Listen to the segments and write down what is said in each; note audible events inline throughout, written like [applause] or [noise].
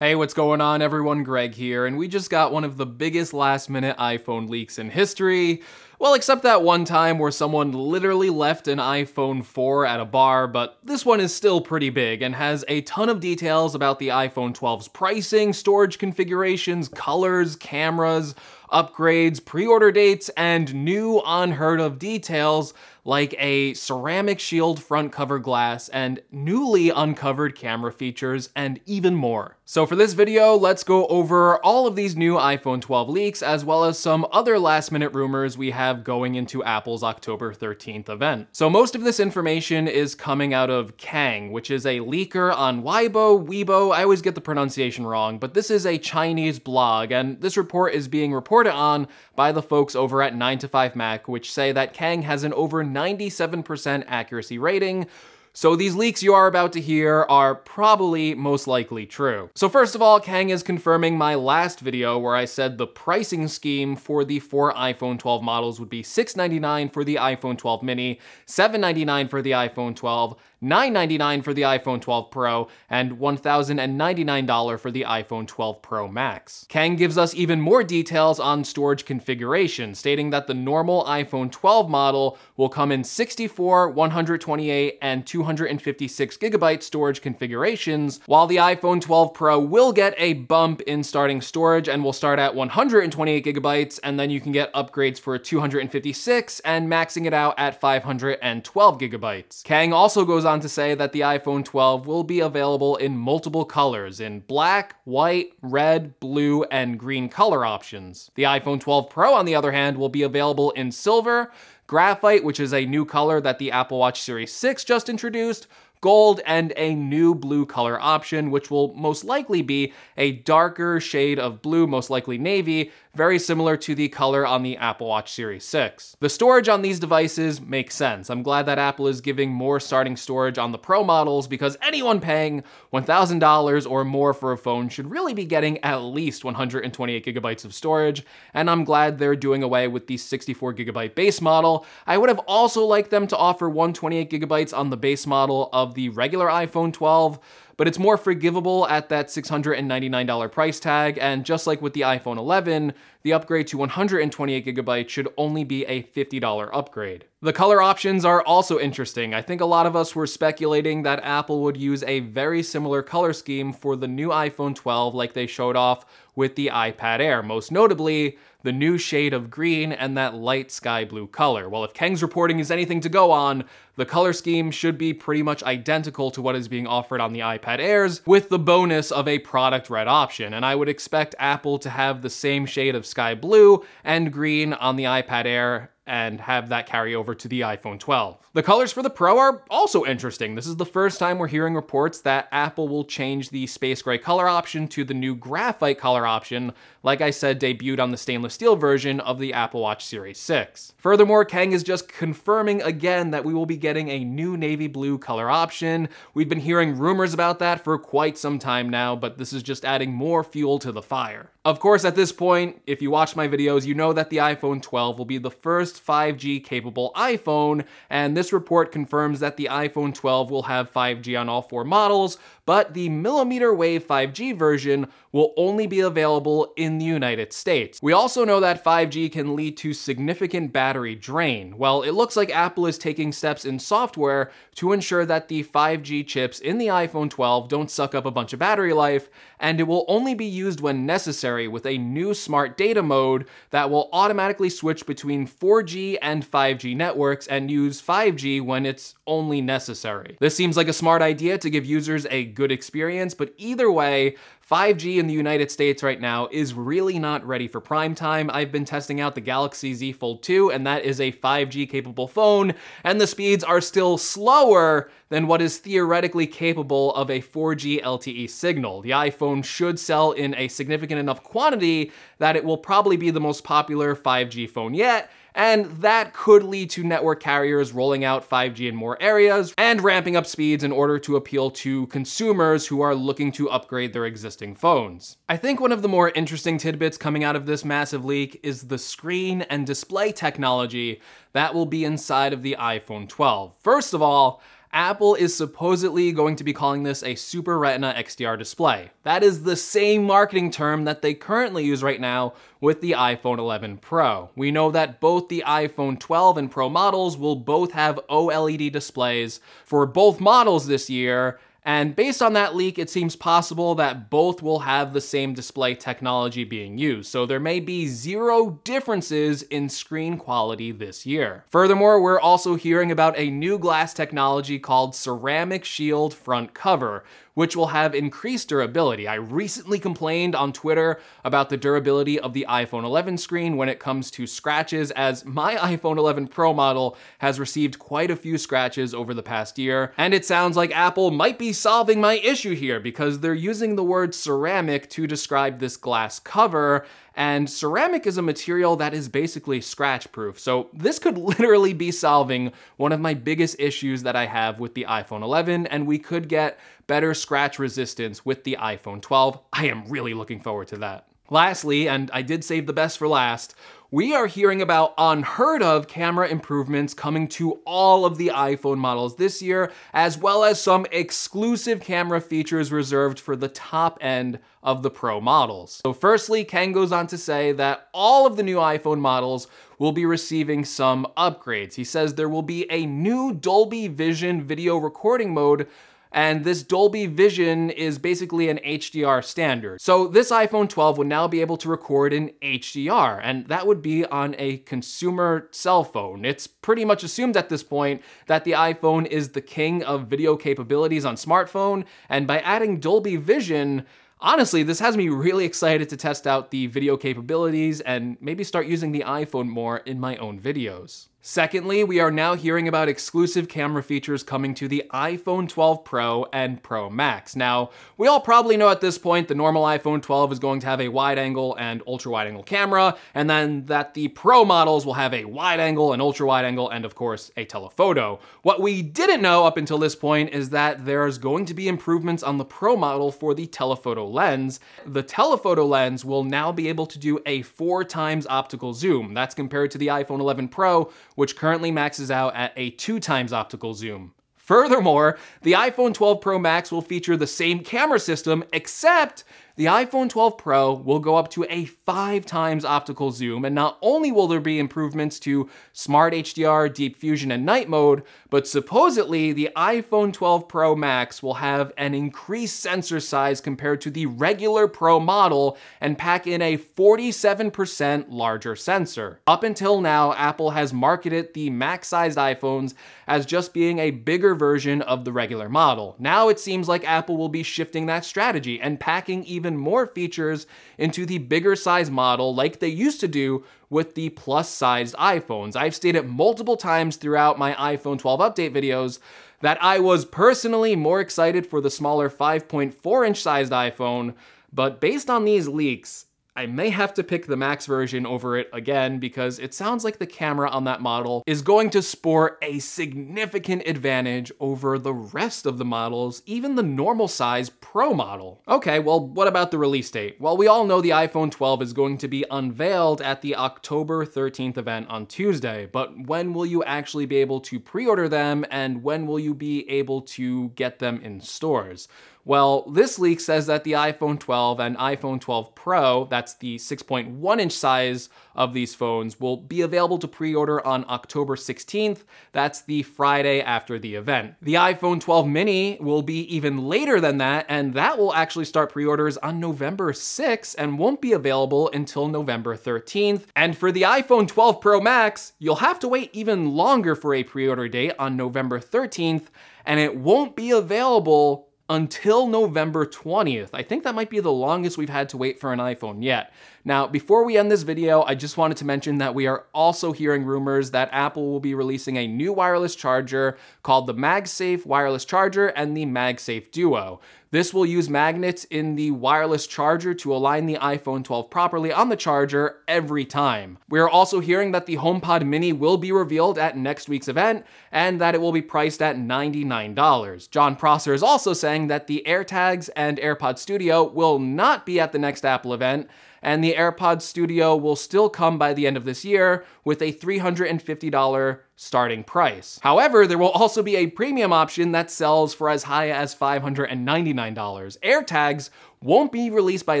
Hey, what's going on everyone? Greg here, and we just got one of the biggest last minute iPhone leaks in history. Well, except that one time where someone literally left an iPhone 4 at a bar, but this one is still pretty big and has a ton of details about the iPhone 12's pricing, storage configurations, colors, cameras, upgrades, pre-order dates, and new unheard of details like a ceramic shield front cover glass and newly uncovered camera features and even more. So for this video, let's go over all of these new iPhone 12 leaks as well as some other last minute rumors we have going into Apple's October 13th event. So most of this information is coming out of Kang, which is a leaker on Weibo, Weibo, I always get the pronunciation wrong, but this is a Chinese blog and this report is being reported on by the folks over at 9to5Mac, which say that Kang has an over 97% accuracy rating, so these leaks you are about to hear are probably most likely true. So first of all, Kang is confirming my last video where I said the pricing scheme for the four iPhone 12 models would be $699 for the iPhone 12 mini, $799 for the iPhone 12, $999 for the iPhone 12 Pro, and $1,099 for the iPhone 12 Pro Max. Kang gives us even more details on storage configuration, stating that the normal iPhone 12 model will come in 64, 128, and 256 gigabyte storage configurations, while the iPhone 12 Pro will get a bump in starting storage and will start at 128 gigabytes, and then you can get upgrades for 256 and maxing it out at 512 gigabytes. Kang also goes on to say that the iPhone 12 will be available in multiple colors in black, white, red, blue, and green color options. The iPhone 12 Pro, on the other hand, will be available in silver, graphite, which is a new color that the Apple Watch Series 6 just introduced, gold, and a new blue color option, which will most likely be a darker shade of blue, most likely navy, very similar to the color on the Apple Watch Series 6. The storage on these devices makes sense. I'm glad that Apple is giving more starting storage on the Pro models because anyone paying $1,000 or more for a phone should really be getting at least 128 gigabytes of storage, and I'm glad they're doing away with the 64 gigabyte base model. I would have also liked them to offer 128 gigabytes on the base model of of the regular iPhone 12 but it's more forgivable at that $699 price tag, and just like with the iPhone 11, the upgrade to 128GB should only be a $50 upgrade. The color options are also interesting. I think a lot of us were speculating that Apple would use a very similar color scheme for the new iPhone 12 like they showed off with the iPad Air, most notably the new shade of green and that light sky blue color. Well, if Kang's reporting is anything to go on, the color scheme should be pretty much identical to what is being offered on the iPad iPad Airs with the bonus of a product red option. And I would expect Apple to have the same shade of sky blue and green on the iPad Air and have that carry over to the iPhone 12. The colors for the Pro are also interesting. This is the first time we're hearing reports that Apple will change the space gray color option to the new graphite color option, like I said, debuted on the stainless steel version of the Apple Watch Series 6. Furthermore, Kang is just confirming again that we will be getting a new navy blue color option. We've been hearing rumors about that for quite some time now, but this is just adding more fuel to the fire. Of course, at this point, if you watch my videos, you know that the iPhone 12 will be the first 5G capable iPhone, and this report confirms that the iPhone 12 will have 5G on all four models, but the millimeter wave 5G version will only be available in the United States. We also know that 5G can lead to significant battery drain. Well, it looks like Apple is taking steps in software to ensure that the 5G chips in the iPhone 12 don't suck up a bunch of battery life, and it will only be used when necessary with a new smart data mode that will automatically switch between 4G and 5G networks and use 5G when it's only necessary. This seems like a smart idea to give users a good experience, but either way, 5G in the United States right now is really not ready for prime time. I've been testing out the Galaxy Z Fold 2, and that is a 5G capable phone, and the speeds are still slower than what is theoretically capable of a 4G LTE signal. The iPhone should sell in a significant enough quantity that it will probably be the most popular 5G phone yet, and that could lead to network carriers rolling out 5G in more areas and ramping up speeds in order to appeal to consumers who are looking to upgrade their existing phones. I think one of the more interesting tidbits coming out of this massive leak is the screen and display technology that will be inside of the iPhone 12. First of all, Apple is supposedly going to be calling this a Super Retina XDR display. That is the same marketing term that they currently use right now with the iPhone 11 Pro. We know that both the iPhone 12 and Pro models will both have OLED displays for both models this year, and based on that leak, it seems possible that both will have the same display technology being used, so there may be zero differences in screen quality this year. Furthermore, we're also hearing about a new glass technology called Ceramic Shield Front Cover, which will have increased durability. I recently complained on Twitter about the durability of the iPhone 11 screen when it comes to scratches, as my [laughs] iPhone 11 Pro model has received quite a few scratches over the past year, and it sounds like Apple might be solving my issue here because they're using the word ceramic to describe this glass cover, and ceramic is a material that is basically scratch proof. So this could [laughs] literally be solving one of my biggest issues that I have with the iPhone 11, and we could get better scratch resistance with the iPhone 12. I am really looking forward to that. Lastly, and I did save the best for last, we are hearing about unheard of camera improvements coming to all of the iPhone models this year, as well as some exclusive camera features reserved for the top end of the Pro models. So firstly, Ken goes on to say that all of the new iPhone models will be receiving some upgrades. He says there will be a new Dolby Vision video recording mode and this Dolby Vision is basically an HDR standard. So this iPhone 12 would now be able to record in HDR, and that would be on a consumer cell phone. It's pretty much assumed at this point that the iPhone is the king of video capabilities on smartphone, and by adding Dolby Vision, Honestly, this has me really excited to test out the video capabilities and maybe start using the iPhone more in my own videos. Secondly, we are now hearing about exclusive camera features coming to the iPhone 12 Pro and Pro Max. Now, we all probably know at this point the normal iPhone 12 is going to have a wide angle and ultra wide angle camera, and then that the Pro models will have a wide angle, and ultra wide angle, and of course, a telephoto. What we didn't know up until this point is that there's going to be improvements on the Pro model for the telephoto lens. The telephoto lens will now be able to do a four times optical zoom. That's compared to the iPhone 11 Pro, which currently maxes out at a two times optical zoom. Furthermore, the iPhone 12 Pro Max will feature the same camera system, except the iPhone 12 Pro will go up to a five times optical zoom, and not only will there be improvements to Smart HDR, Deep Fusion, and Night Mode, but supposedly the iPhone 12 Pro Max will have an increased sensor size compared to the regular Pro model and pack in a 47% larger sensor. Up until now, Apple has marketed the max sized iPhones as just being a bigger version of the regular model. Now it seems like Apple will be shifting that strategy and packing even even more features into the bigger size model like they used to do with the plus sized iPhones. I've stated multiple times throughout my iPhone 12 update videos that I was personally more excited for the smaller 5.4 inch sized iPhone, but based on these leaks, I may have to pick the Max version over it again because it sounds like the camera on that model is going to sport a significant advantage over the rest of the models, even the normal size Pro model. Okay, well, what about the release date? Well, we all know the iPhone 12 is going to be unveiled at the October 13th event on Tuesday, but when will you actually be able to pre-order them and when will you be able to get them in stores? Well, this leak says that the iPhone 12 and iPhone 12 Pro, that's the 6.1 inch size of these phones, will be available to pre-order on October 16th. That's the Friday after the event. The iPhone 12 mini will be even later than that, and that will actually start pre-orders on November 6th and won't be available until November 13th. And for the iPhone 12 Pro Max, you'll have to wait even longer for a pre-order date on November 13th, and it won't be available until November 20th. I think that might be the longest we've had to wait for an iPhone yet. Now, before we end this video, I just wanted to mention that we are also hearing rumors that Apple will be releasing a new wireless charger called the MagSafe Wireless Charger and the MagSafe Duo. This will use magnets in the wireless charger to align the iPhone 12 properly on the charger every time. We are also hearing that the HomePod Mini will be revealed at next week's event and that it will be priced at $99. John Prosser is also saying that the AirTags and AirPod Studio will not be at the next Apple event and the AirPods Studio will still come by the end of this year with a $350 starting price. However, there will also be a premium option that sells for as high as $599. AirTags won't be released by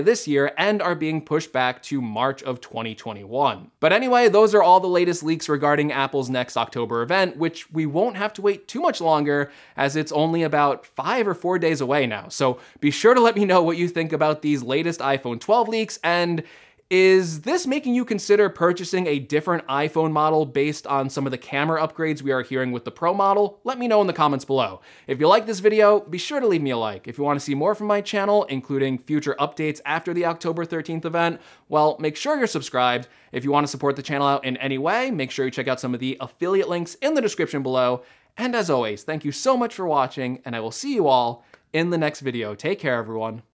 this year and are being pushed back to March of 2021. But anyway, those are all the latest leaks regarding Apple's next October event, which we won't have to wait too much longer as it's only about five or four days away now. So be sure to let me know what you think about these latest iPhone 12 leaks and is this making you consider purchasing a different iPhone model based on some of the camera upgrades we are hearing with the Pro model? Let me know in the comments below. If you like this video, be sure to leave me a like. If you want to see more from my channel, including future updates after the October 13th event, well, make sure you're subscribed. If you want to support the channel out in any way, make sure you check out some of the affiliate links in the description below. And as always, thank you so much for watching, and I will see you all in the next video. Take care, everyone.